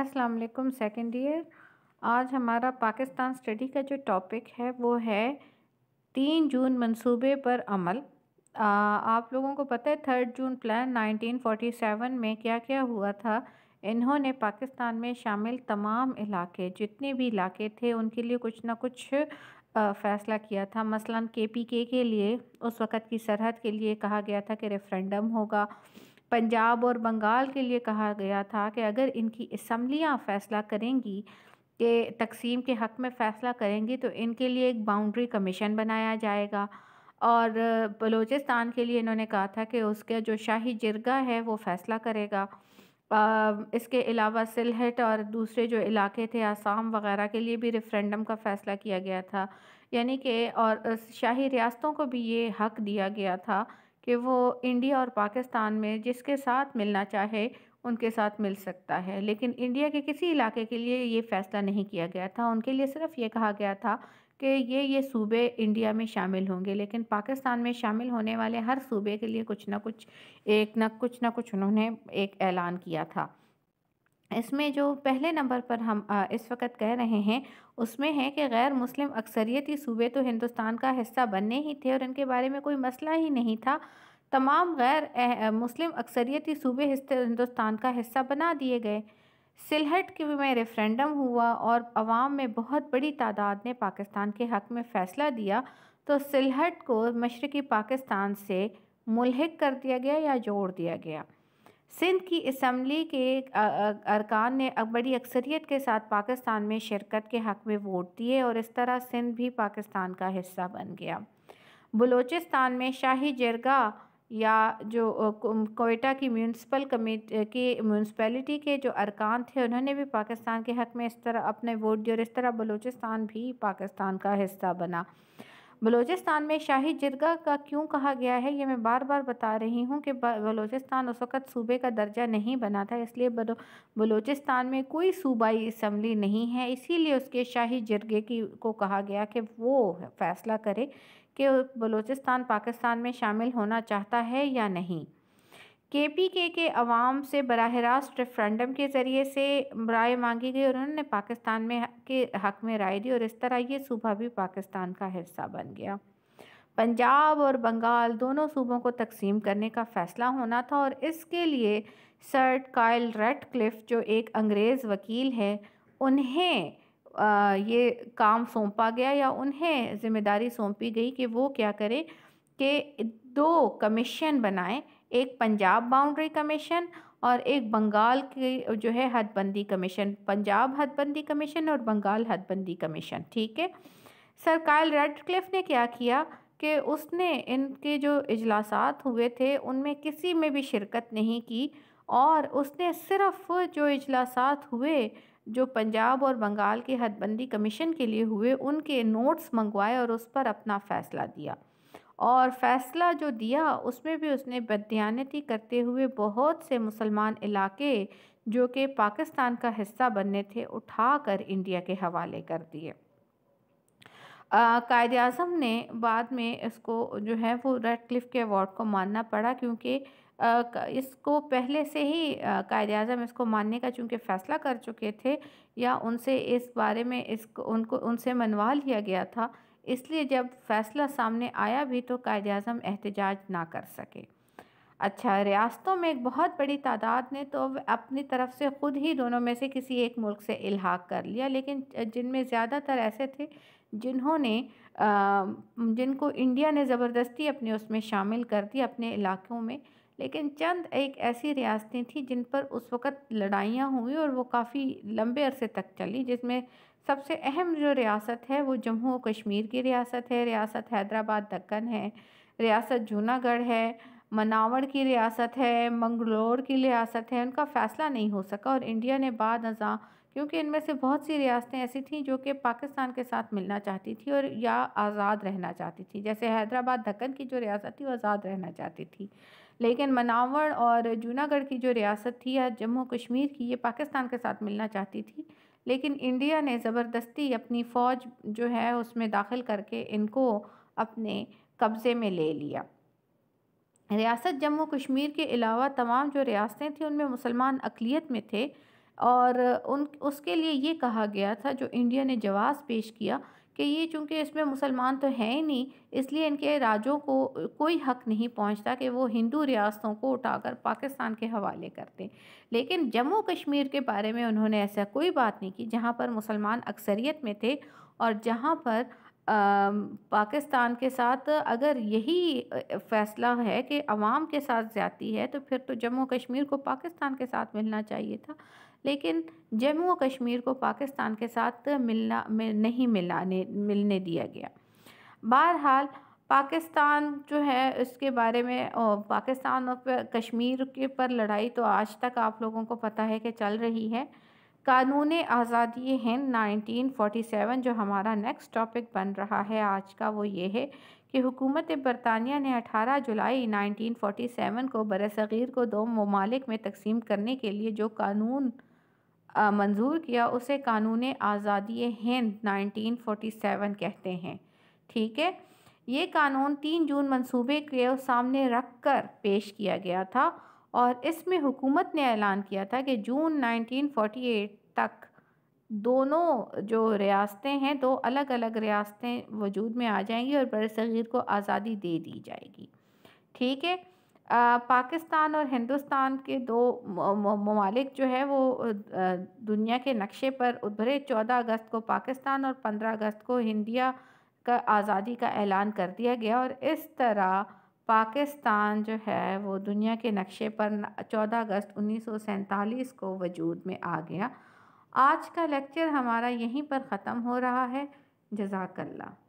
अस्सलाम वालेकुम second year आज हमारा पाकिस्तान स्टडी का जो टॉपिक है वो है तीन जून मंसूबे पर अमल आ, आप लोगों को पता है थर्ड जून प्लान 1947 में क्या क्या हुआ था इन्होंने पाकिस्तान में शामिल तमाम इलाके जितने भी इलाके थे उनके लिए कुछ ना कुछ फ़ैसला किया था मसलन के पी के के लिए उस वक़्त की सरहद के लिए कहा गया था कि रेफरेंडम होगा पंजाब और बंगाल के लिए कहा गया था कि अगर इनकी इसम्बलियाँ फ़ैसला करेंगी कि तकसीम के हक़ में फ़ैसला करेंगी तो इनके लिए एक बाउंड्री कमीशन बनाया जाएगा और बलूचिस्तान के लिए इन्होंने कहा था कि उसका जो शाही जिरगा है वो फ़ैसला करेगा इसके अलावा सिलहट और दूसरे जो इलाके थे आसाम वगैरह के लिए भी रेफरेंडम का फ़ैसला किया गया था यानी कि और शाही रियासतों को भी ये हक दिया गया था कि वो इंडिया और पाकिस्तान में जिसके साथ मिलना चाहे उनके साथ मिल सकता है लेकिन इंडिया के किसी इलाके के लिए ये फ़ैसला नहीं किया गया था उनके लिए सिर्फ ये कहा गया था कि ये ये सूबे इंडिया में शामिल होंगे लेकिन पाकिस्तान में शामिल होने वाले हर सूबे के लिए कुछ ना कुछ एक ना कुछ ना कुछ उन्होंने एक ऐलान किया था इसमें जो पहले नंबर पर हम इस वक्त कह रहे हैं उसमें है कि गैर मुस्लिम अक्सरियती सूबे तो हिंदुस्तान का हिस्सा बनने ही थे और इनके बारे में कोई मसला ही नहीं था तमाम गैर मुस्लिम अक्सरियती सूबे हिंदुस्तान का हिस्सा बना दिए गए सिलहट के में रेफरेंडम हुआ और आवाम में बहुत बड़ी तादाद ने पाकिस्तान के हक में फ़ैसला दिया तो सिलहट को मशरक़ी पाकिस्तान से मुलहक कर दिया गया या जोड़ दिया गया सिंध की इसम्बली के अरकान ने बड़ी अक्सरियत के साथ पाकिस्तान में शिरकत के हक़ में वोट दिए और इस तरह सिंध भी पाकिस्तान का हिस्सा बन गया बलूचिस्तान में शाही जरगा या जो कोयटा की म्यूनसिपल कमेट की म्यूनसपैलिटी के जो अरकान थे उन्होंने भी पाकिस्तान के हक़ में इस तरह अपने वोट दिए और इस तरह बलूचिस्तान भी पाकिस्तान का हिस्सा बना बलोचिस्तान में शाही जिरगा का क्यों कहा गया है ये मैं बार बार बता रही हूँ कि बलोचिस्तान उस वक़्त सूबे का दर्जा नहीं बना था इसलिए बलो बलोचिस्तान में कोई सूबाई इसम्बली नहीं है इसीलिए उसके शाही जिरगे की को कहा गया कि वो फैसला करे कि बलोचिस्तान पाकिस्तान में शामिल होना चाहता है या नहीं के पी के के अवाम से बरह रास्त रेफरेंडम के ज़रिए से राय मांगी गई और उन्होंने पाकिस्तान में के हक में राय दी और इस तरह ये सूबा भी पाकिस्तान का हिस्सा बन गया पंजाब और बंगाल दोनों सूबों को तकसीम करने का फ़ैसला होना था और इसके लिए सर कायल रेड क्लिफ जो एक अंग्रेज़ वकील है उन्हें ये काम सौंपा गया या उन्हें जिम्मेदारी सौंपी गई कि वो क्या करें कि दो कमीशन बनाएँ एक पंजाब बाउंड्री कमीशन और एक बंगाल की जो है हदबंदी कमीशन पंजाब हदबंदी कमीशन और बंगाल हदबंदी कमीशन ठीक है सर कायल रेडक्लिफ ने क्या किया कि उसने इनके जो इजलासात हुए थे उनमें किसी में भी शिरकत नहीं की और उसने सिर्फ जो इजलासात हुए जो पंजाब और बंगाल के हदबंदी कमीशन के लिए हुए उनके नोट्स मंगवाए और उस पर अपना फ़ैसला दिया और फ़ैसला जो दिया उसमें भी उसने बदयानती करते हुए बहुत से मुसलमान इलाके जो कि पाकिस्तान का हिस्सा बनने थे उठा कर इंडिया के हवाले कर दिए कायद अजम ने बाद में इसको जो है वो रेड क्लिफ़ के अवार्ड को मानना पड़ा क्योंकि इसको पहले से ही कायद अजम इसको मानने का चूँकि फ़ैसला कर चुके थे या उनसे इस बारे में इसको उनको उनसे मनवा लिया गया था इसलिए जब फैसला सामने आया भी तो कायद अजम एहतजाज ना कर सके अच्छा रियासतों में एक बहुत बड़ी तादाद ने तो अपनी तरफ से ख़ुद ही दोनों में से किसी एक मुल्क से इलाहा कर लिया लेकिन जिनमें ज़्यादातर ऐसे थे जिन्होंने जिनको इंडिया ने ज़बरदस्ती अपने उसमें शामिल कर दिया अपने इलाक़ों में लेकिन चंद एक ऐसी रियासतें थीं जिन पर उस वक़्त लड़ाइयाँ हुई और वो काफ़ी लंबे अरसे तक चली जिसमें सबसे अहम जो रियासत है वो जम्मू कश्मीर की रियासत है रियासत हैदराबाद दक्कन है रियासत जूनागढ़ है मनावर की रियासत है मंगलोर की रियासत है उनका फ़ैसला नहीं हो सका और इंडिया ने बाद अजा क्योंकि इनमें से बहुत सी रियासतें ऐसी थीं जो कि पाकिस्तान के साथ मिलना चाहती थी और या आज़ाद रहना चाहती थी जैसे हैदराबाद दक्कन की जो रियासत थी वो आज़ाद रहना चाहती थी लेकिन मनावर और जूनागढ़ की जो रियासत थी या जम्मू कश्मीर की ये पाकिस्तान के साथ मिलना चाहती थी लेकिन इंडिया ने ज़बरदस्ती अपनी फ़ौज जो है उसमें दाखिल करके इनको अपने कब्ज़े में ले लिया रियासत जम्मू कश्मीर के अलावा तमाम जो रियासतें थीं उनमें मुसलमान अकलीत में थे और उन उसके लिए ये कहा गया था जो इंडिया ने जवाब पेश किया कि ये चूँकि इसमें मुसलमान तो हैं ही नहीं इसलिए इनके राजों को कोई हक नहीं पहुंचता कि वो हिंदू रियासतों को उठाकर पाकिस्तान के हवाले करते लेकिन जम्मू कश्मीर के बारे में उन्होंने ऐसा कोई बात नहीं की जहाँ पर मुसलमान अक्सरियत में थे और जहाँ पर आ, पाकिस्तान के साथ अगर यही फैसला है कि अवाम के साथ ज्यादी है तो फिर तो जम्मू कश्मीर को पाकिस्तान के साथ मिलना चाहिए था लेकिन जम्मू और कश्मीर को पाकिस्तान के साथ मिलना मिल, नहीं मिलाने मिलने दिया गया बहरहाल पाकिस्तान जो है इसके बारे में पाकिस्तान और कश्मीर के पर लड़ाई तो आज तक आप लोगों को पता है कि चल रही है कानून आज़ादी हिंद 1947 जो हमारा नेक्स्ट टॉपिक बन रहा है आज का वो ये है कि हुकूमत बरतानिया ने 18 जुलाई 1947 को बरसीर को दो ममालिक में तकसीम करने के लिए जो कानून मंजूर किया उसे कानून आज़ादी हिंद 1947 कहते हैं ठीक है ये कानून तीन जून मंसूबे के सामने रख कर पेश किया गया था और इसमें हुकूमत ने ऐलान किया था कि जून 1948 तक दोनों जो रियासतें हैं दो अलग अलग रियासतें वजूद में आ जाएंगी और बरसीर को आज़ादी दे दी जाएगी ठीक है पाकिस्तान और हिंदुस्तान के दो ममालिक जो है वो दुनिया के नक्शे पर उभरे चौदह अगस्त को पाकिस्तान और पंद्रह अगस्त को हिंदिया का आज़ादी का ऐलान कर दिया गया और इस तरह पाकिस्तान जो है वो दुनिया के नक्शे पर 14 अगस्त उन्नीस को वजूद में आ गया आज का लेक्चर हमारा यहीं पर ख़त्म हो रहा है जजाकल्ला